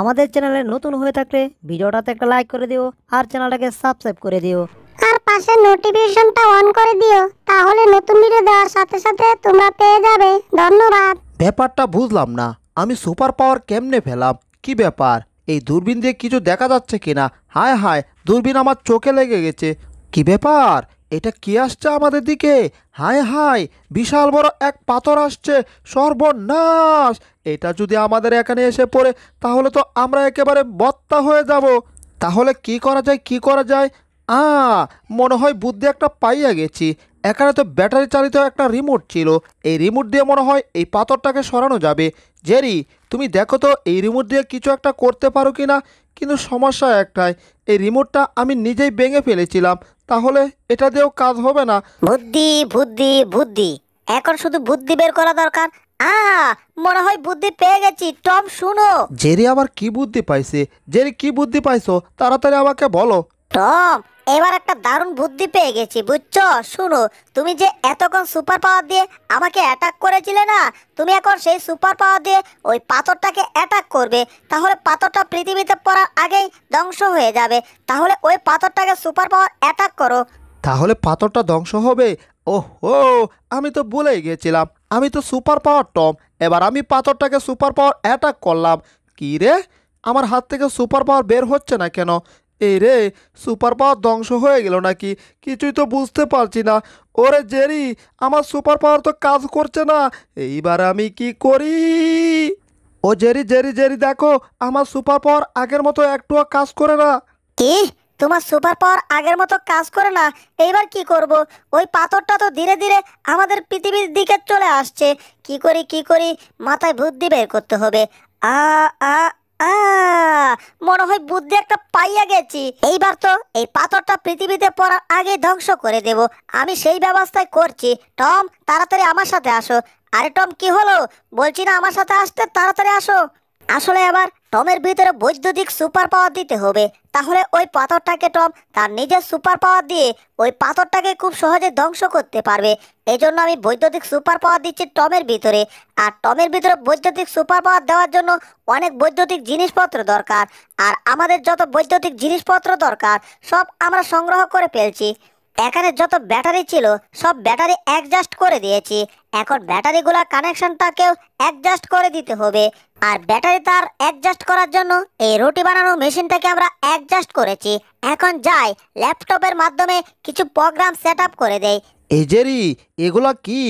আমাদের চ্যানেলে নতুন হয়ে থাকলে ভিডিওটাতে একটা লাইক করে দিও আর চ্যানেলটাকে সাবস্ক্রাইব করে দিও আর পাশে নোটিফিকেশনটা অন করে দিও তাহলে নতুন ভিডিও দেওয়ার সাথে সাথে তোমরা পেয়ে যাবে ধন্যবাদ ব্যাপারটা বুঝলাম না আমি সুপার পাওয়ার কেমনে ফেলাম কি ব্যাপার এই দূরবীন দিয়ে কিছু দেখা যাচ্ছে কিনা হায় হায় দূরবীন আমার চোখে লেগে গেছে কি ব্যাপার এটা কি আসছে আমাদের দিকে হায় হায় বিশাল বড় এক পাথর আসছে সর্বনাশ এটা যদি আমাদের এখানে এসে পড়ে তাহলে তো আমরা একেবারে বত্তা হয়ে যাব তাহলে কি করা যায় কি করা যায় আ মনে হয় বুদ্ধি একটা পাইয়া গেছি এখানে তো ব্যাটারি চালিত একটা রিমোট ছিল এই রিমোট দিয়ে মনে হয় এই পাথরটাকে সরানো যাবে জেরি তুমি দেখো তো এই রিমোট দিয়ে কিছু একটা করতে পারো কি না কিন্তু সমস্যা একটাই এই রিমোটটা আমি নিজেই ভেঙে ফেলেছিলাম তাহলে এটা দিয়েও কাজ হবে না বুদ্ধি বুদ্ধি বুদ্ধি এখন শুধু বুদ্ধি বের করা দরকার আ মনে হয় বুদ্ধি পেয়ে গেছি টম শুনো জেরি আবার কি বুদ্ধি পাইছে জেরি কি বুদ্ধি পাইছো তাড়াতাড়ি আমাকে বলো টম এবার একটা দারুণ বুদ্ধি পেয়ে গেছি বুঝছো শুনো তুমি যে এতক্ষণ সুপার পাওয়ার দিয়ে আমাকে অ্যাটাক করেছিলে না তুমি এখন সেই সুপার পাওয়ার দিয়ে ওই পাথরটাকে অ্যাটাক করবে তাহলে পাথরটা পৃথিবীতে পড়ার আগেই ধ্বংস হয়ে যাবে তাহলে ওই পাথরটাকে সুপার পাওয়ার অ্যাটাক করো তাহলে পাথরটা ধ্বংস হবে ও হো আমি তো ভুলেই গেছিলাম আমি তো সুপার পাওয়ার টম এবার আমি পাথরটাকে সুপার পাওয়ার অ্যাটাক করলাম কী রে আমার হাত থেকে সুপার পাওয়ার বের হচ্ছে না কেন এই রে সুপার পাওয়ার ধ্বংস হয়ে গেল নাকি কিছুই তো বুঝতে পারছি না ওরে জেরি আমার সুপার পাওয়ার তো কাজ করছে না এইবার আমি কি করি ও জেরি জেরি জেরি দেখো আমার সুপার পাওয়ার আগের মতো একটুও কাজ করে না কি তোমার সুপার পাওয়ার আগের মতো কাজ করে না এইবার কি করব ওই পাথরটা তো ধীরে ধীরে আমাদের পৃথিবীর দিকে চলে আসছে কি করি কি করি মাথায় বুদ্ধি বের করতে হবে আ আ মনে হয় বুদ্ধি একটা পাইয়া গেছি এইবার তো এই পাথরটা পৃথিবীতে পড়ার আগে ধ্বংস করে দেব আমি সেই ব্যবস্থায় করছি টম তাড়াতাড়ি আমার সাথে আসো আরে টম কি হলো বলছি না আমার সাথে আসতে তাড়াতাড়ি আসো আসলে আবার টমের ভিতরে বৈদ্যুতিক সুপার পাওয়ার দিতে হবে তাহলে ওই পাথরটাকে টম তার নিজের সুপার পাওয়ার দিয়ে ওই পাথরটাকে খুব সহজে ধ্বংস করতে পারবে এই জন্য আমি বৈদ্যুতিক সুপার পাওয়ার দিচ্ছি টমের ভিতরে আর টমের ভিতরে বৈদ্যুতিক সুপার পাওয়ার দেওয়ার জন্য অনেক বৈদ্যুতিক জিনিসপত্র দরকার আর আমাদের যত বৈদ্যুতিক জিনিসপত্র দরকার সব আমরা সংগ্রহ করে ফেলছি এখানে যত ব্যাটারি ছিল সব ব্যাটারি অ্যাডজাস্ট করে দিয়েছি এখন ব্যাটারিগুলোর কানেকশনটাকেও অ্যাডজাস্ট করে দিতে হবে আর ব্যাটারি তার অ্যাডজাস্ট করার জন্য এই রুটি বানানোর মেশিনটাকে আমরা অ্যাডজাস্ট করেছি এখন যাই ল্যাপটপের মাধ্যমে কিছু প্রোগ্রাম সেট করে দেয় এজেরি এগুলা কি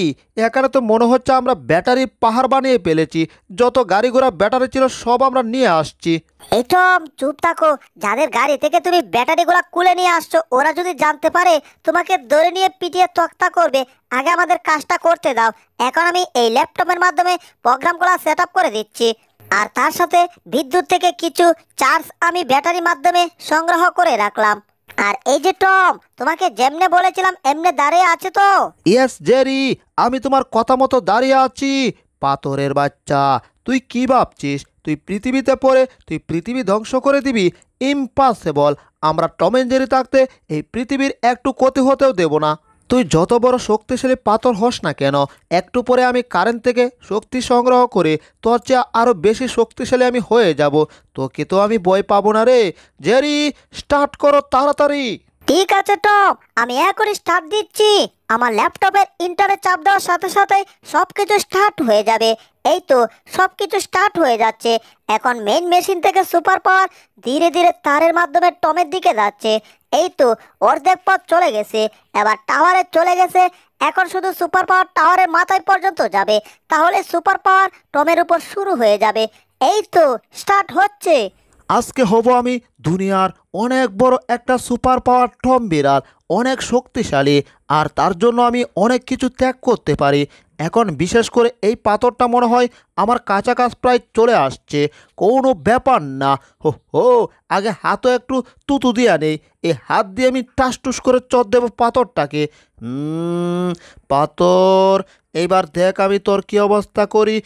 এখানে তো মনে হচ্ছে আমরা ব্যাটারি পাহাড় বানিয়ে ফেলেছি যত গাড়ি ঘোড়া ব্যাটারি ছিল সব আমরা নিয়ে আসছি এটম চুপ থাকো যাদের গাড়ি থেকে তুমি ব্যাটারিগুলো কুলে নিয়ে আসছো ওরা যদি জানতে পারে তোমাকে ধরে নিয়ে পিটিয়ে তক্তা করবে আগে আমাদের কাজটা করতে দাও এখন আমি এই ল্যাপটপের মাধ্যমে গুলা সেট করে দিচ্ছি আর তার সাথে বিদ্যুৎ থেকে কিছু চার্জ আমি ব্যাটারির মাধ্যমে সংগ্রহ করে রাখলাম আর এই যে টম তোমাকে যেমনে বলেছিলাম এমনে দাঁড়িয়ে আছে তো ইয়েস জেরি আমি তোমার কথা মতো দাঁড়িয়ে আছি পাথরের বাচ্চা তুই কি ভাবছিস তুই পৃথিবীতে পড়ে তুই পৃথিবী ধ্বংস করে দিবি ইম্পসিবল আমরা টম এন্ড জেরি থাকতে এই পৃথিবীর একটু ক্ষতি হতেও দেব না তুই যত বড় শক্তিশালী পাথর হস না কেন একটু পরে আমি কারেন্ট থেকে শক্তি সংগ্রহ করে তোর চেয়ে আরও বেশি শক্তিশালী আমি হয়ে যাব তোকে তো আমি বই পাবো না রে জেরি স্টার্ট করো তাড়াতাড়ি ঠিক আছে টক আমি এখনই স্টার্ট দিচ্ছি আমার ল্যাপটপের ইন্টারনেট চাপ দেওয়ার সাথে সাথে সব কিছু স্টার্ট হয়ে যাবে এই তো সব কিছু স্টার্ট হয়ে যাচ্ছে এখন মেন মেশিন থেকে সুপার পাওয়ার ধীরে ধীরে তারের মাধ্যমে টমের দিকে যাচ্ছে এই তো অর্ধেক পথ চলে গেছে এবার টাওয়ারে চলে গেছে এখন শুধু সুপার পাওয়ার টাওয়ারের মাথায় পর্যন্ত যাবে তাহলে সুপার পাওয়ার টমের উপর শুরু হয়ে যাবে এই তো স্টার্ট হচ্ছে আজকে হব আমি দুনিয়ার অনেক বড় একটা সুপার পাওয়ার টম বিড়াল অনেক শক্তিশালী আর তার জন্য আমি অনেক কিছু ত্যাগ করতে পারি এখন বিশেষ করে এই পাথরটা মনে হয় আমার কাছাকাছ প্রায় চলে আসছে কোনো ব্যাপার না হো হো আগে হাতও একটু তুতু দিয়া নেই এই হাত দিয়ে আমি টাস টুস করে চর দেব পাথরটাকে পাথর এইবার দেখ আমি তোর কী অবস্থা করি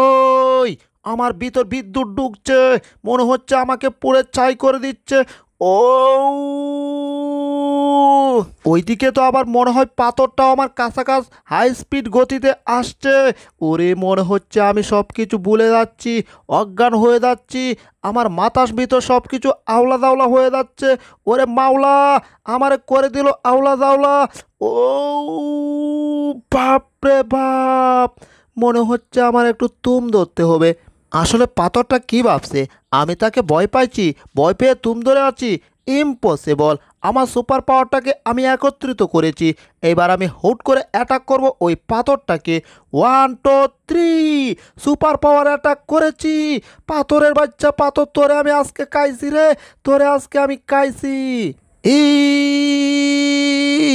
ওই আমার ভিতর বিদ্যুৎ ঢুকছে মনে হচ্ছে আমাকে পুরে ছাই করে দিচ্ছে ও ওইদিকে তো আবার মনে হয় পাথরটাও আমার কাছাকাছি হাই স্পিড গতিতে আসছে ওরে মনে হচ্ছে আমি সব কিছু ভুলে যাচ্ছি অজ্ঞান হয়ে যাচ্ছি আমার মাতাস ভিতর সব কিছু আওলা দাওলা হয়ে যাচ্ছে ওরে মাওলা আমার করে দিল আওলা দাওলা ও বাপরে বাপ মনে হচ্ছে আমার একটু তুম ধরতে হবে আসলে পাথরটা কি ভাবছে আমি তাকে ভয় পাইছি ভয় পেয়ে তুম ধরে আছি ইম্পসিবল আমার সুপার পাওয়ারটাকে আমি একত্রিত করেছি এবার আমি হুট করে অ্যাটাক করব ওই পাথরটাকে one two three super power attack করেছি পাথরের বাচ্চা পাথর তোরে আমি আজকে কাইছি রে তোরে আজকে আমি কাইছি ই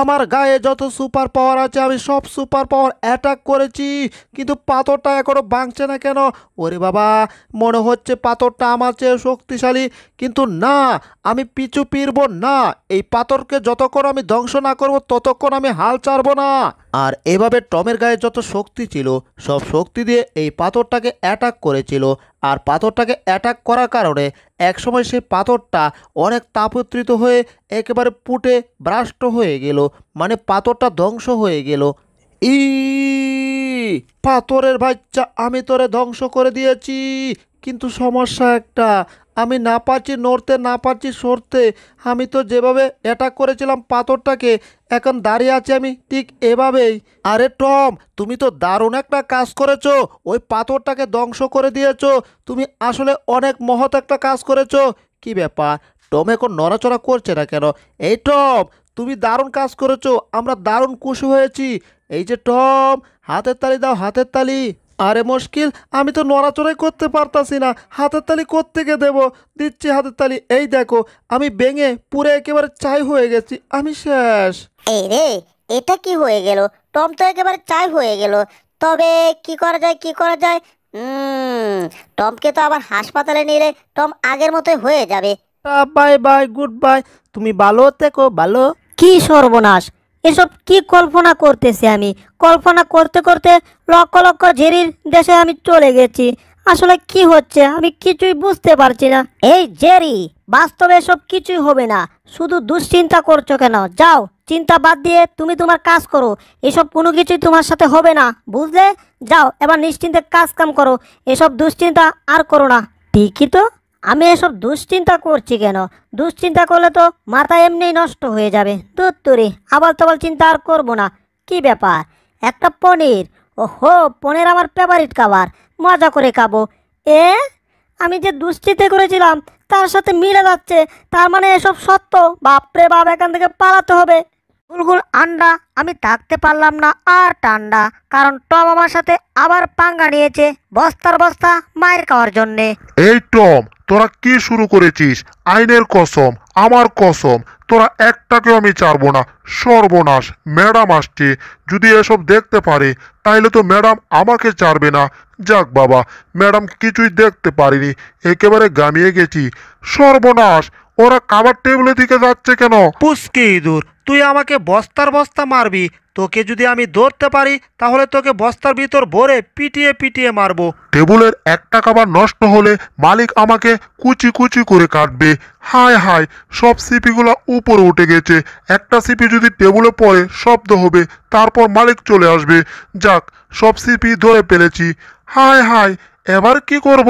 আমার গায়ে যত সুপার পাওয়ার আছে আমি সব সুপার পাওয়ার অ্যাটাক করেছি কিন্তু পাথরটা এখনও বাঁচছে না কেন ওরে বাবা মনে হচ্ছে পাথরটা আমার চেয়ে শক্তিশালী কিন্তু না আমি পিছু পিরব না এই পাথরকে যতক্ষণ আমি ধ্বংস না করব ততক্ষণ আমি হাল ছাড়ব না আর এভাবে টমের গায়ে যত শক্তি ছিল সব শক্তি দিয়ে এই পাথরটাকে অ্যাটাক করেছিল আর পাথরটাকে অ্যাটাক করার কারণে একসময় সেই পাথরটা অনেক তাপত্রিত হয়ে একেবারে পুটে ব্রাষ্ট হয়ে হয়ে গেল মানে পাথরটা ধ্বংস হয়ে গেল ই পাথরের বাচ্চা আমি তোরে ধ্বংস করে দিয়েছি কিন্তু সমস্যা একটা আমি না পারছি নড়তে না পারছি সরতে আমি তো যেভাবে অ্যাটাক করেছিলাম পাথরটাকে এখন দাঁড়িয়ে আছি আমি ঠিক এভাবেই আরে টম তুমি তো দারুণ একটা কাজ করেছো ওই পাথরটাকে ধ্বংস করে দিয়েছো তুমি আসলে অনেক মহৎ একটা কাজ করেছো কি ব্যাপার টম এখন নড়াচড়া করছে না কেন এই টম তুমি দারুণ কাজ করেছো আমরা দারুণ খুশি হয়েছি এই যে টম হাতের তালি দাও হাতের তালি আরে মুশকিল আমি তো নড়াচড়াই করতে পারতাছি না হাতের তালি কোত্থেকে দেব দিচ্ছি হাতের তালি এই দেখো আমি বেঙে পুরে একেবারে চাই হয়ে গেছি আমি শেষ এই রে এটা কি হয়ে গেল টম তো একেবারে চাই হয়ে গেল তবে কি করা যায় কি করা যায় টমকে তো আবার হাসপাতালে নিলে টম আগের মতোই হয়ে যাবে টা বাই বাই গুড বাই তুমি ভালো থেকো ভালো কি সর্বনাশ এসব কি কল্পনা করতেছি আমি কল্পনা করতে করতে লক্ষ লক্ষ ঝেরির দেশে আমি চলে গেছি আসলে কি হচ্ছে আমি কিছুই বুঝতে পারছি না এই জেরি বাস্তবে সব কিছুই হবে না শুধু দুশ্চিন্তা করছো কেন যাও চিন্তা বাদ দিয়ে তুমি তোমার কাজ করো এসব কোনো কিছুই তোমার সাথে হবে না বুঝলে যাও এবার নিশ্চিন্তে কাজ কাম করো এসব দুশ্চিন্তা আর করো না ঠিকই তো আমি এসব দুশ্চিন্তা করছি কেন দুশ্চিন্তা করলে তো মাথা এমনিই নষ্ট হয়ে যাবে দূর তুরি আবাল তাবাল চিন্তা আর করবো না কি ব্যাপার একটা পনির ও হো পনির আমার ফেভারিট খাবার মজা করে খাবো এ আমি যে দুশ্চিন্তা করেছিলাম তার সাথে মিলে যাচ্ছে তার মানে এসব সত্য বাপরে বাপ এখান থেকে পালাতে হবে গুলগুল আন্ডা আমি থাকতে পারলাম না আর ঠান্ডা কারণ টম আমার সাথে আবার পাঙ্গা নিয়েছে বস্তার বস্তা মায়ের খাওয়ার জন্যে এই টম তোরা কি শুরু করেছিস আইনের কসম আমার কসম তোরা একটাকেও আমি চারবো না সর্বনাশ ম্যাডাম আসছে যদি এসব দেখতে পারে তাইলে তো ম্যাডাম আমাকে চারবে না যাক বাবা ম্যাডাম কিছুই দেখতে পারিনি একেবারে গামিয়ে গেছি সর্বনাশ ওরা খাবার টেবিলের দিকে যাচ্ছে কেন পুষ্কে ইঁদুর তুই আমাকে বস্তার বস্তা মারবি তোকে যদি আমি ধরতে পারি তাহলে তোকে বস্তার ভিতর ভরে পিটিয়ে পিটিয়ে মারবো টেবুলের একটা খাবার নষ্ট হলে মালিক আমাকে কুচি কুচি করে কাটবে হায় হায় সব সিপিগুলো উপরে উঠে গেছে একটা সিপি যদি টেবুলে পড়ে শব্দ হবে তারপর মালিক চলে আসবে যাক সব সিপি ধরে ফেলেছি হায় হায় এবার কি করব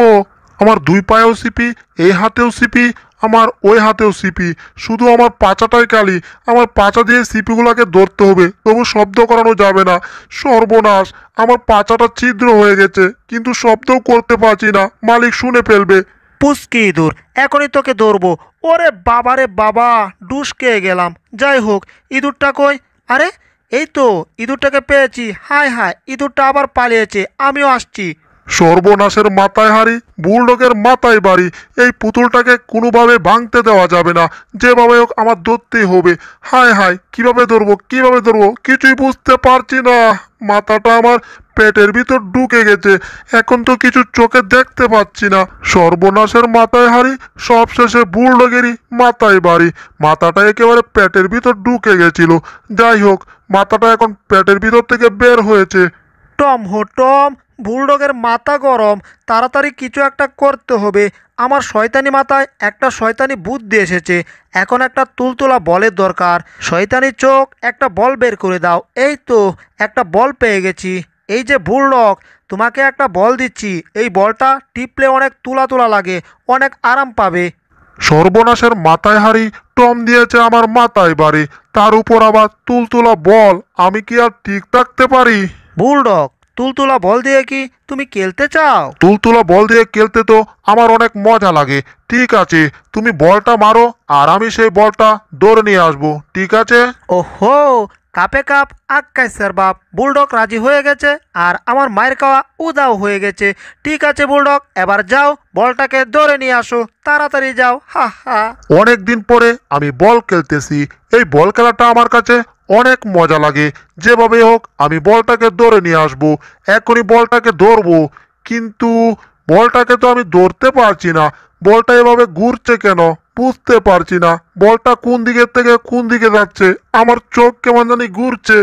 আমার দুই পায়েও সিপি এই হাতেও সিপি আমার ওই হাতেও সিপি শুধু আমার পাচাটাই কালি আমার পাচা দিয়ে সিপিগুলোকে ধরতে হবে তবু শব্দ করানো যাবে না সর্বনাশ আমার পাচাটা ছিদ্র হয়ে গেছে কিন্তু শব্দও করতে পারছি না মালিক শুনে ফেলবে পুষ্কি ইঁদুর এখনই তোকে ধরবো ওরে বাবা রে বাবা ডুসকে গেলাম যাই হোক ইঁদুরটা কই আরে এই তো ইঁদুরটাকে পেয়েছি হায় হায় ইঁদুরটা আবার পালিয়েছে আমিও আসছি সর্বনাশের মাথায় হারি বুলডগের মাথায় বাড়ি এই পুতুলটাকে কোনোভাবে ভাঙতে দেওয়া যাবে না যেভাবে হোক আমার ধরতেই হবে হায় হায় কিভাবে ধরবো কিভাবে ধরবো কিছুই বুঝতে পারছি না মাথাটা আমার পেটের ভিতর ঢুকে গেছে এখন তো কিছু চোখে দেখতে পাচ্ছি না সর্বনাশের মাথায় হারি সবশেষে বুলডগেরই মাথায় বাড়ি মাথাটা একেবারে পেটের ভিতর ঢুকে গেছিল যাই হোক মাথাটা এখন পেটের ভিতর থেকে বের হয়েছে টম হো টম বুলডগের মাথা গরম তাড়াতাড়ি কিছু একটা করতে হবে আমার শয়তানি মাথায় একটা শয়তানি বুদ্ধি এসেছে এখন একটা তুলতুলা বলের দরকার শয়তানি চোখ একটা বল বের করে দাও এই তো একটা বল পেয়ে গেছি এই যে বুলডগ তোমাকে একটা বল দিচ্ছি এই বলটা টিপলে অনেক তুলা তুলা লাগে অনেক আরাম পাবে সর্বনাশের মাথায় হারি টম দিয়েছে আমার মাথায় বাড়ি তার উপর আবার তুলতুলা বল আমি কি আর ঠিক থাকতে পারি বুলডগ তুলতুলা বল দিয়ে কি তুমি খেলতে চাও তুলতুলা বল দিয়ে খেলতে তো আমার অনেক মজা লাগে ঠিক আছে তুমি বলটা মারো আর আমি সেই বলটা দৌড়ে নিয়ে আসবো ঠিক আছে ওহো কাপে কাপ আক্কাই স্যার বাপ বুলডক রাজি হয়ে গেছে আর আমার মায়ের খাওয়া উদাও হয়ে গেছে ঠিক আছে বুলডক এবার যাও বলটাকে ধরে নিয়ে আসো তাড়াতাড়ি যাও হা হা অনেক দিন পরে আমি বল খেলতেছি এই বল খেলাটা আমার কাছে অনেক মজা লাগে যেভাবে হোক আমি বলটাকে ধরে নিয়ে আসবো এখনই বলটাকে ধরবো কিন্তু বলটাকে তো আমি ধরতে পারছি না বলটা এভাবে ঘুরছে কেন বুঝতে পারছি না বলটা কোন দিকের থেকে কোন দিকে যাচ্ছে আমার চোখ কেমন জানি ঘুরছে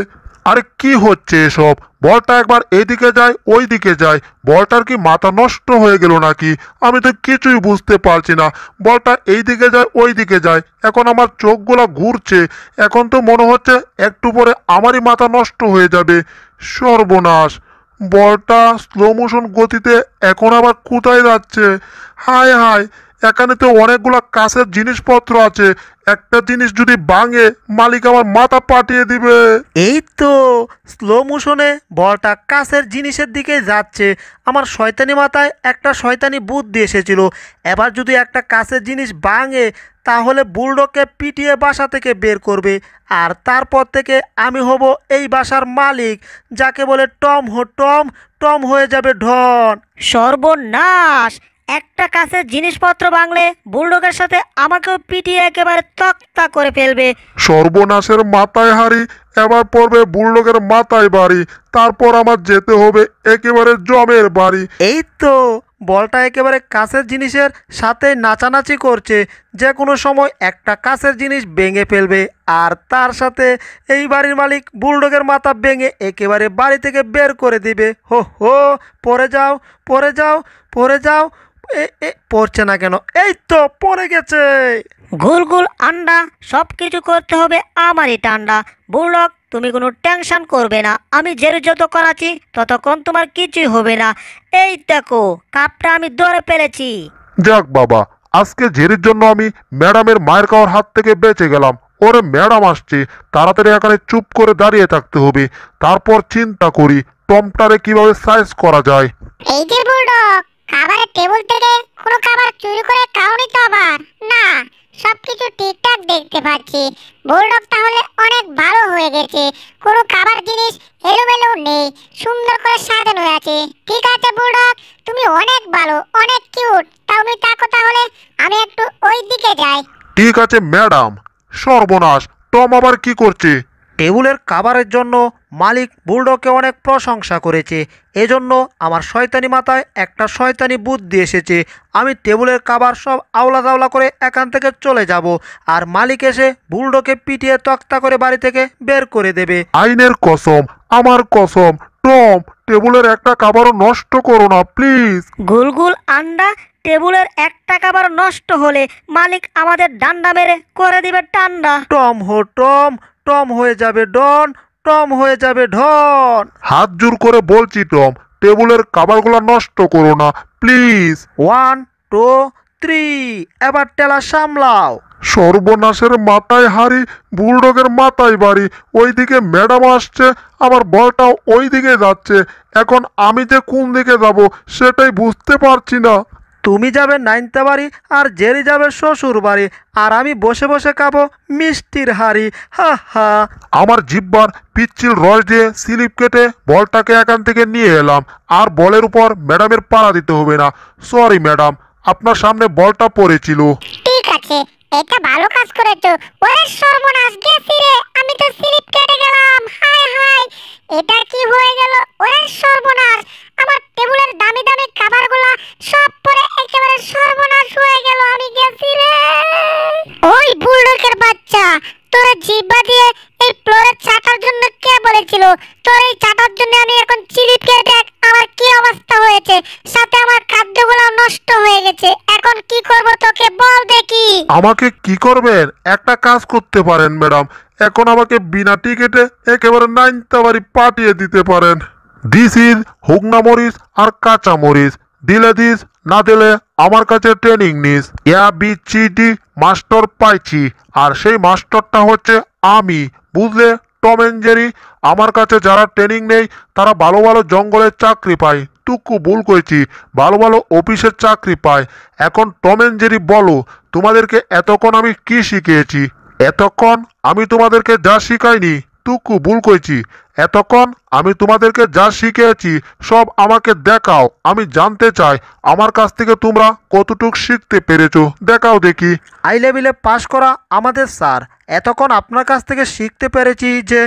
আরে কি হচ্ছে এসব বলটা একবার এদিকে যায় ওই দিকে যায় বলটার কি মাথা নষ্ট হয়ে গেল নাকি আমি তো কিছুই বুঝতে পারছি না বলটা এই দিকে যায় ওই দিকে যায় এখন আমার চোখগুলো ঘুরছে এখন তো মনে হচ্ছে একটু পরে আমারই মাথা নষ্ট হয়ে যাবে সর্বনাশ বলটা স্লো মোশন গতিতে এখন আবার কোথায় যাচ্ছে হায় হায় এখানে তো অনেকগুলো কাছের জিনিসপত্র আছে একটা জিনিস যদি ভাঙে মালিক আমার মাথা পাঠিয়ে দিবে এই তো স্লো মোশনে বলটা কাছের জিনিসের দিকে যাচ্ছে আমার শয়তানি মাথায় একটা শয়তানি বুদ্ধি এসেছিল এবার যদি একটা কাছের জিনিস ভাঙে তাহলে বুলডকে পিটিয়ে বাসা থেকে বের করবে আর তারপর থেকে আমি হব এই বাসার মালিক যাকে বলে টম হো টম টম হয়ে যাবে ঢন সর্বনাশ একটা কাছের জিনিসপত্র ভাঙলে বুলডগের সাথে আমাকেও পিটিয়ে একেবারে তক্তা করে ফেলবে সর্বনাশের মাথায় হারি এবার পড়বে বুলডগের মাথায় বাড়ি তারপর আমার যেতে হবে একেবারে জমের বাড়ি এই তো বলটা একেবারে কাছের জিনিসের সাথে নাচানাচি করছে যে কোনো সময় একটা কাছের জিনিস ভেঙে ফেলবে আর তার সাথে এই বাড়ির মালিক বুলডগের মাথা ভেঙে একেবারে বাড়ি থেকে বের করে দিবে হো হো পরে যাও পরে যাও পরে যাও পড়ছে না কেন এই তো পড়ে গেছে গোল গোল আন্ডা সব কিছু করতে হবে আমারই ঠান্ডা বুলডগ তুমি কোনো টেনশন করবে না আমি যে যতক্ষণ আছি ততক্ষণ তোমার কিছুই হবে না এই দেখো কাপটা আমি ধরে ফেলেছি দেখ বাবা আজকে জেরির জন্য আমি ম্যাডামের মায়ের কাওয়ার হাত থেকে বেঁচে গেলাম ওরে ম্যাডাম আসছে তাড়াতাড়ি এখানে চুপ করে দাঁড়িয়ে থাকতে হবে তারপর চিন্তা করি টমটারে কিভাবে সাইজ করা যায় এই যে বুলডগ খাবারের টেবিল থেকে কোনো খাবার চুরি করে খাওনি তো আবার না সবকিছু ঠিকঠাক দেখতে পাচ্ছি বুলডগ তাহলে অনেক ভালো হয়ে গেছে কোনো খাবার জিনিস এলোমেলো নেই সুন্দর করে সাজানো আছে ঠিক আছে বুলডগ তুমি অনেক ভালো অনেক কিউট তুমি থাকো তাহলে আমি একটু ওই দিকে যাই ঠিক আছে ম্যাডাম সর্বনাশ টম আবার কি করছে টেবুলের কাভারের জন্য মালিক বুলডকে অনেক প্রশংসা করেছে এজন্য আমার শয়তানি মাথায় একটা শয়তানি বুদ্ধি এসেছে আমি টেবুলের কাবার সব আওলা দাওলা করে এখান থেকে চলে যাব আর মালিক এসে বুলডকে পিটিয়ে তক্তা করে বাড়ি থেকে বের করে দেবে আইনের কসম আমার কসম টম টেবুলের একটা কাবারও নষ্ট করো না প্লিজ গুলগুল আন্ডা টেবুলের একটা কাবার নষ্ট হলে মালিক আমাদের ডান্ডা মেরে করে দিবে টান্ডা টম হো টম টম হয়ে যাবে ডন টম হয়ে যাবে ঢন হাত জোর করে বলছি টম টেবিলের কাভারগুলো নষ্ট করো না প্লিজ ওয়ান টু থ্রি এবার টেলা সামলাও সর্বনাশের মাথায় হারি বুলডগের মাথায় বাড়ি ওইদিকে ম্যাডাম আসছে আমার বলটাও ওই দিকে যাচ্ছে এখন আমি যে কোন দিকে যাব সেটাই বুঝতে পারছি না তুমি যাবে নাইনতা বাড়ি আর জেরি যাবে শ্বশুর বাড়ি আর আমি বসে বসে খাবো মিষ্টির হাড়ি হা হা আমার জিব্বার পিচ্ছিল রস দিয়ে স্লিপ কেটে বলটাকে এখান থেকে নিয়ে এলাম আর বলের উপর ম্যাডামের পাড়া দিতে হবে না সরি ম্যাডাম আপনার সামনে বলটা পড়েছিল ঠিক আছে এটা ভালো কাজ করেছো ওরে সর্বনাশ গেছি রে আমি তো স্লিপ কেটে আমাকে কি করবেন একটা কাজ করতে পারেন ম্যাডাম এখন আমাকে বিনা টিকিটে একেবারে নাইনতাবাড়ি পাঠিয়ে দিতে পারেন দিস ইজ হুগনা মরিচ আর কাঁচা মরিচ দিলে দিস না দিলে আমার কাছে ট্রেনিং নিস ইয়া বি চি ডি মাস্টার পাইছি আর সেই মাস্টারটা হচ্ছে আমি বুঝলে টম জেরি আমার কাছে যারা ট্রেনিং নেই তারা ভালো ভালো জঙ্গলের চাকরি পায় একটুকু ভুল করেছি ভালো ভালো অফিসের চাকরি পায় এখন টমেন জেরি বলো তোমাদেরকে এতক্ষণ আমি কি শিখিয়েছি এতক্ষণ আমি তোমাদেরকে যা শিখাইনি টুকু ভুল করেছি এতক্ষণ আমি তোমাদেরকে যা শিখিয়েছি সব আমাকে দেখাও আমি জানতে চাই আমার কাছ থেকে তোমরা কতটুক শিখতে পেরেছো দেখাও দেখি আই লেভেলে পাশ করা আমাদের স্যার এতক্ষণ আপনার কাছ থেকে শিখতে পেরেছি যে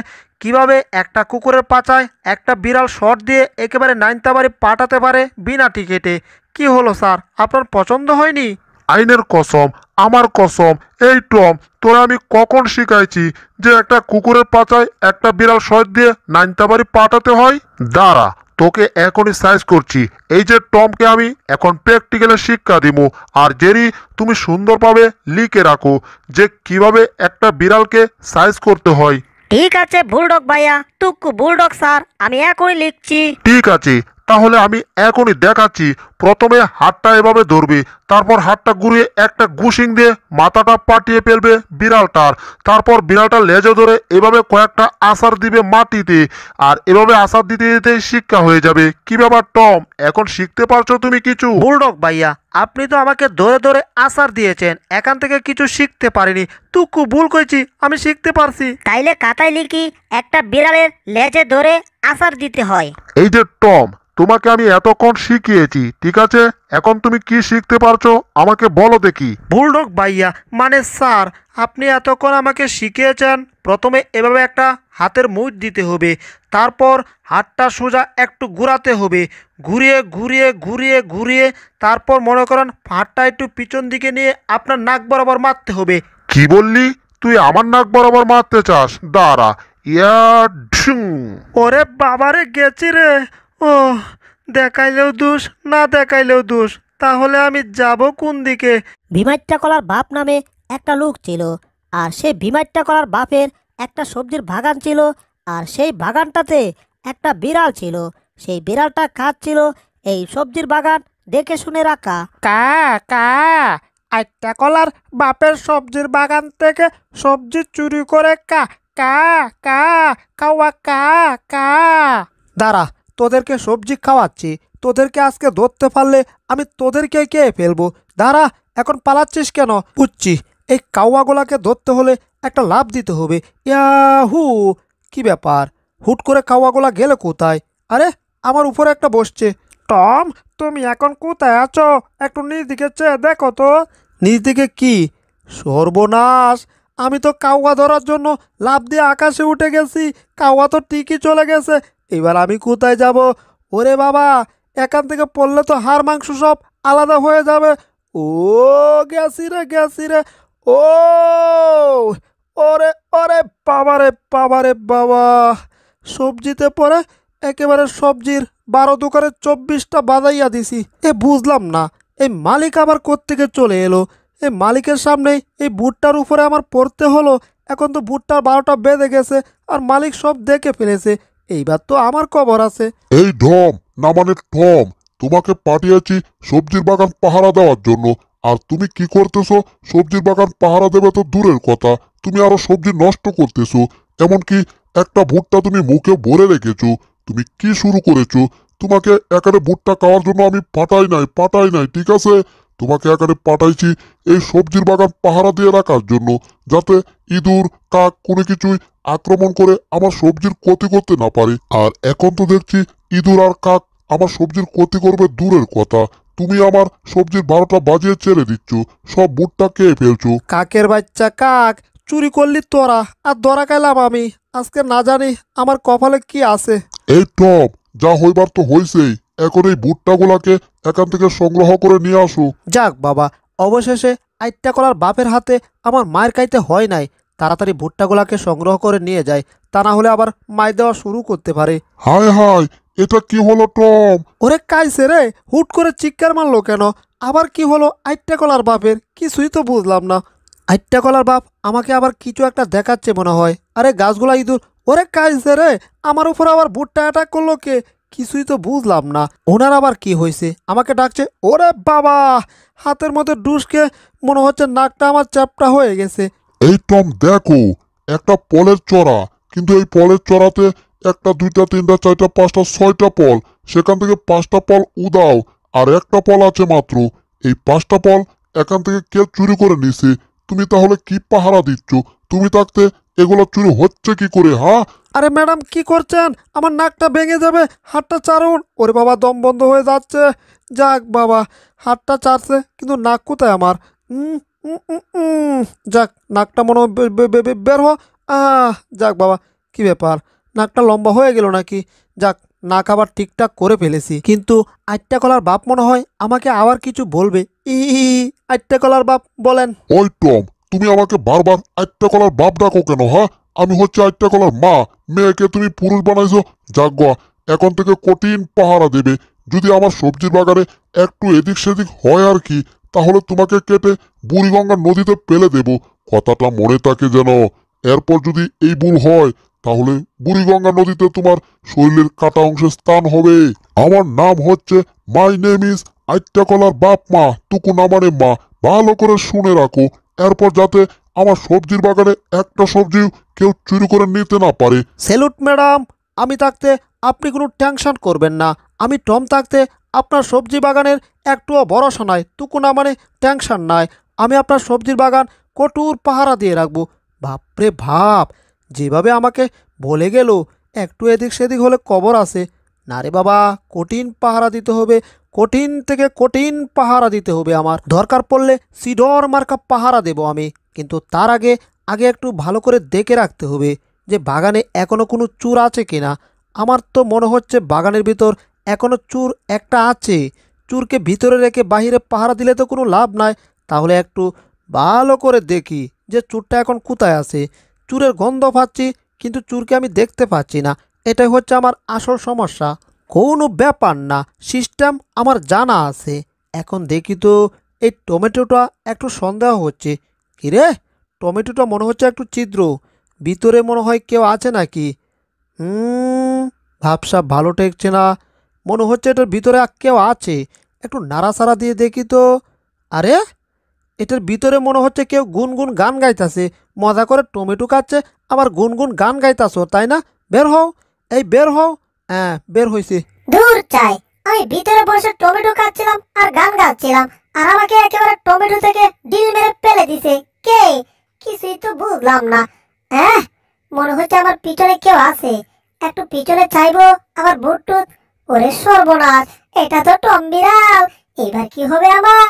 কিভাবে একটা কুকুরের পাচায় একটা বিড়াল শট দিয়ে একেবারে নাইনতাবারে পাঠাতে পারে বিনা টিকেটে কি হলো স্যার আপনার পছন্দ হয়নি আইনের কসম আমার কসম এই টম তোরা আমি কখন শিখাইছি যে একটা কুকুরের পাচায় একটা বিড়াল শট দিয়ে নাইনতাবারি পাঠাতে হয় দাঁড়া তোকে এখনই সাইজ করছি এই যে টমকে আমি এখন প্র্যাকটিক্যালে শিক্ষা দিব আর জেরি তুমি সুন্দরভাবে লিখে রাখো যে কিভাবে একটা বিড়ালকে সাইজ করতে হয় ঠিক আছে বুলডক ভাইয়া তুকু বুলডক স্যার আমি এখনই লিখছি ঠিক আছে তাহলে আমি এখনই দেখাচ্ছি প্রথমে হাতটা এভাবে ধরবে তারপর হাতটা ঘুরিয়ে একটা গুশিং দিয়ে মাথাটা পাটিয়ে ফেলবে বিড়ালটার তারপর বিড়ালটা লেজে ধরে এভাবে কয়েকটা আসার দিবে মাটিতে আর এভাবে আসার দিতে দিতে শিক্ষা হয়ে যাবে কি ব্যাপার টম এখন শিখতে পারছো তুমি কিছু বুলডক ভাইয়া আপনি তো আমাকে ধরে ধরে আসার দিয়েছেন এখান থেকে কিছু শিখতে পারিনি খুব ভুল করেছি আমি শিখতে পারছি তাইলে কাতাই লিখি একটা বিড়ালের লেজে ধরে আসার দিতে হয় এই যে টম তোমাকে আমি এতক্ষণ শিখিয়েছি ঠিক আছে এখন তুমি কি শিখতে পারছো আমাকে বলো দেখি বুলডগ ভাইয়া মানে স্যার আপনি এতক্ষণ আমাকে শিখিয়েছেন প্রথমে এভাবে একটা হাতের মুচ দিতে হবে তারপর হাতটা সোজা একটু ঘুরাতে হবে ঘুরিয়ে ঘুরিয়ে ঘুরিয়ে ঘুরিয়ে তারপর মনে করেন হাতটা একটু পিছন দিকে নিয়ে আপনার নাক বরাবর মারতে হবে কি বললি তুই আমার নাক বরাবর মারতে চাস দাঁড়া ইয়া ওরে বাবারে গেছি রে ও দেখাইলেও দোষ না দেখাইলেও দোষ তাহলে আমি যাব কোন দিকে ভীমাইট্টা কলার বাপ নামে একটা লোক ছিল আর সেই ভীমাইট্টা কলার বাপের একটা সবজির বাগান ছিল আর সেই বাগানটাতে একটা বিড়াল ছিল সেই বিড়ালটা ছিল এই সবজির বাগান দেখে শুনে রাখা কা কা আইটা কলার বাপের সবজির বাগান থেকে সবজি চুরি করে কা কা কা কাওয়া কা কা দাঁড়া তোদেরকে সবজি খাওয়াচ্ছি তোদেরকে আজকে ধরতে পারলে আমি তোদেরকে খেয়ে ফেলবো দাঁড়া এখন পালাচ্ছিস কেন উচ্ছি এই কাওয়াগুলাকে ধরতে হলে একটা লাভ দিতে হবে ইয়াহু কি ব্যাপার হুট করে কাওয়াগুলা গেলে কোথায় আরে আমার উপরে একটা বসছে টম তুমি এখন কোথায় আছো একটু নিজ দিকে চেয়ে দেখো তো নিজ দিকে কি সর্বনাশ আমি তো কাওয়া ধরার জন্য লাভ দিয়ে আকাশে উঠে গেছি কাওয়া তো ঠিকই চলে গেছে এবার আমি কোথায় যাব ওরে বাবা এখান থেকে পড়লে তো হাড় মাংস সব আলাদা হয়ে যাবে ও গেছি রে গেছি রে ও ওরে ওরে বাবারে বাবারে বাবা সবজিতে পরে একেবারে সবজির বারো দোকানের চব্বিশটা বাজাইয়া দিছি এ বুঝলাম না এই মালিক আবার কোত্থেকে চলে এলো এই মালিকের সামনে এই বুটটার উপরে আমার পড়তে হলো এখন তো বুটটার বারোটা বেঁধে গেছে আর মালিক সব দেখে ফেলেছে এইবার তো আমার কবর আছে এই ঢম না মানে ঠম তোমাকে পাঠিয়েছি সবজির বাগান পাহারা দেওয়ার জন্য আর তুমি কি করতেছো সবজির বাগান পাহারা দেবে তো দূরের কথা তুমি আরো সবজি নষ্ট করতেছো এমনকি একটা ভুট্টা তুমি মুখে ভরে রেখেছো তুমি কি শুরু করেছো তোমাকে একারে ভুট্টা খাওয়ার জন্য আমি পাঠাই নাই পাঠাই নাই ঠিক আছে তোমাকে আকারে পাঠাইছি এই সবজির বাগান পাহারা দিয়ে রাখার জন্য যাতে ইঁদুর কাক কোনো কিছুই আক্রমণ করে আমার সবজির ক্ষতি করতে না পারে আর এখন তো দেখছি ইঁদুর আর কাক আমার সবজির ক্ষতি করবে দূরের কথা তুমি আমার সবজির বারোটা বাজিয়ে ছেড়ে দিচ্ছ সব বুটটা খেয়ে ফেলছো কাকের বাচ্চা কাক চুরি করলি তোরা আর ধরা খাইলাম আমি আজকে না জানি আমার কপালে কি আছে এই টপ যা হইবার তো হইছেই এখন এই গুলাকে এখান থেকে সংগ্রহ করে নিয়ে আসুক যাক বাবা অবশেষে আইটা কলার বাপের হাতে আমার মায়ের কাইতে হয় নাই তাড়াতাড়ি ভুট্টাগুলাকে সংগ্রহ করে নিয়ে যায় তা না হলে আবার মাই দেওয়া শুরু করতে পারে হায় হায় এটা কি হলো টম ওরে কাইছে রে হুট করে চিৎকার মারলো কেন আবার কি হলো আইটা কলার বাপের কিছুই তো বুঝলাম না আইটা কলার বাপ আমাকে আবার কিছু একটা দেখাচ্ছে মনে হয় আরে গাছগুলা ইঁদুর ওরে কাইছে রে আমার উপর আবার ভুট্টা অ্যাটাক করলো কে কিছুই তো বুঝলাম না ওনার আবার কি হয়েছে আমাকে ডাকছে ওরে বাবা হাতের মধ্যে ডুসকে মনে হচ্ছে নাকটা আমার চ্যাপটা হয়ে গেছে এই টম দেখো একটা পলের চড়া কিন্তু এই পলের চড়াতে একটা দুইটা তিনটা চারটা পাঁচটা ছয়টা পল সেখান থেকে পাঁচটা পল উদাও আর একটা পল আছে মাত্র এই পাঁচটা পল এখান থেকে কে চুরি করে নিছে তুমি তাহলে কি পাহারা দিচ্ছ তুমি থাকতে এগুলো চুরি হচ্ছে কি করে হ্যাঁ আরে ম্যাডাম কি করছেন আমার নাকটা ভেঙে যাবে হাতটা চারুন ওরে বাবা দম বন্ধ হয়ে যাচ্ছে যাক বাবা হাতটা চারছে কিন্তু নাক কোথায় আমার যাক নাকটা মনে বের হো আহ যাক বাবা কি ব্যাপার নাকটা লম্বা হয়ে গেল নাকি যাক নাক আবার ঠিকঠাক করে ফেলেছি কিন্তু আটটা কলার বাপ মনে হয় আমাকে আবার কিছু বলবে ই আটটা কলার বাপ বলেন ওই তুমি আমাকে বারবার আটটা কলার বাপ ডাকো কেন হ্যাঁ আমি হচ্ছে কলার মা মেয়েকে তুমি পুরুষ বানাইছো যাগোয়া এখন থেকে কঠিন পাহারা দেবে যদি আমার সবজির বাগানে একটু এদিক সেদিক হয় আর কি তাহলে তোমাকে কেটে বুড়িগঙ্গা নদীতে ফেলে দেব কথাটা মনে থাকে যেন এরপর যদি এই ভুল হয় তাহলে বুড়িগঙ্গা নদীতে তোমার শরীরের কাটা অংশে স্থান হবে আমার নাম হচ্ছে মাই নেম ইজ আইত্যাকলার বাপ মা তুকুনা মানে মা ভালো করে শুনে রাখো এরপর যাতে আমার সবজির বাগানে একটা সবজি কেউ চুরি করে নিতে না পারে সেলুট ম্যাডাম আমি থাকতে আপনি কোনো টেনশন করবেন না আমি টম থাকতে আপনার সবজি বাগানের একটুও ভরসা নাই তুকুনা মানে টেনশন নাই আমি আপনার সবজির বাগান কঠোর পাহারা দিয়ে রাখবো বাপরে ভাব যেভাবে আমাকে বলে গেল একটু এদিক সেদিক হলে কবর আছে না রে বাবা কঠিন পাহারা দিতে হবে কঠিন থেকে কঠিন পাহারা দিতে হবে আমার দরকার পড়লে সিডর মার্কা পাহারা দেব আমি কিন্তু তার আগে আগে একটু ভালো করে দেখে রাখতে হবে যে বাগানে এখনও কোনো চুর আছে কিনা আমার তো মনে হচ্ছে বাগানের ভিতর এখনও চুর একটা আছে চুরকে ভিতরে রেখে বাহিরে পাহারা দিলে তো কোনো লাভ নাই তাহলে একটু ভালো করে দেখি যে চুরটা এখন কোথায় আছে চুরের গন্ধ পাচ্ছি কিন্তু চুরকে আমি দেখতে পাচ্ছি না এটাই হচ্ছে আমার আসল সমস্যা কোনো ব্যাপার না সিস্টেম আমার জানা আছে এখন দেখি তো এই টমেটোটা একটু সন্দেহ হচ্ছে কিরে রে টমেটোটা মনে হচ্ছে একটু ছিদ্র ভিতরে মনে হয় কেউ আছে নাকি হুম ভাবসা ভালো ঠেকছে না মনে হচ্ছে এটার ভিতরে কেউ আছে একটু নাড়াচাড়া দিয়ে দেখি তো আরে এটার ভিতরে মনে হচ্ছে কেউ গুনগুন গান গাইতাছে মজা করে টমেটো খাচ্ছে আবার গুনগুন গান গাইতাছ তাই না বের হও এই বের হও হ্যাঁ বের হয়েছে দূর চাই আমি ভিতরে বসে টমেটো খাচ্ছিলাম আর গান গাচ্ছিলাম আর আমাকে একেবারে টমেটো থেকে ডিল মেরে ফেলে দিছে কে কিছুই তো বুঝলাম না হ্যাঁ মনে হচ্ছে আমার পিছনে কেউ আছে একটু পিছনে চাইবো আবার বুটটুথ ওরে সর্বনাশ এটা তো টম বিড়াল এবার কি হবে আমার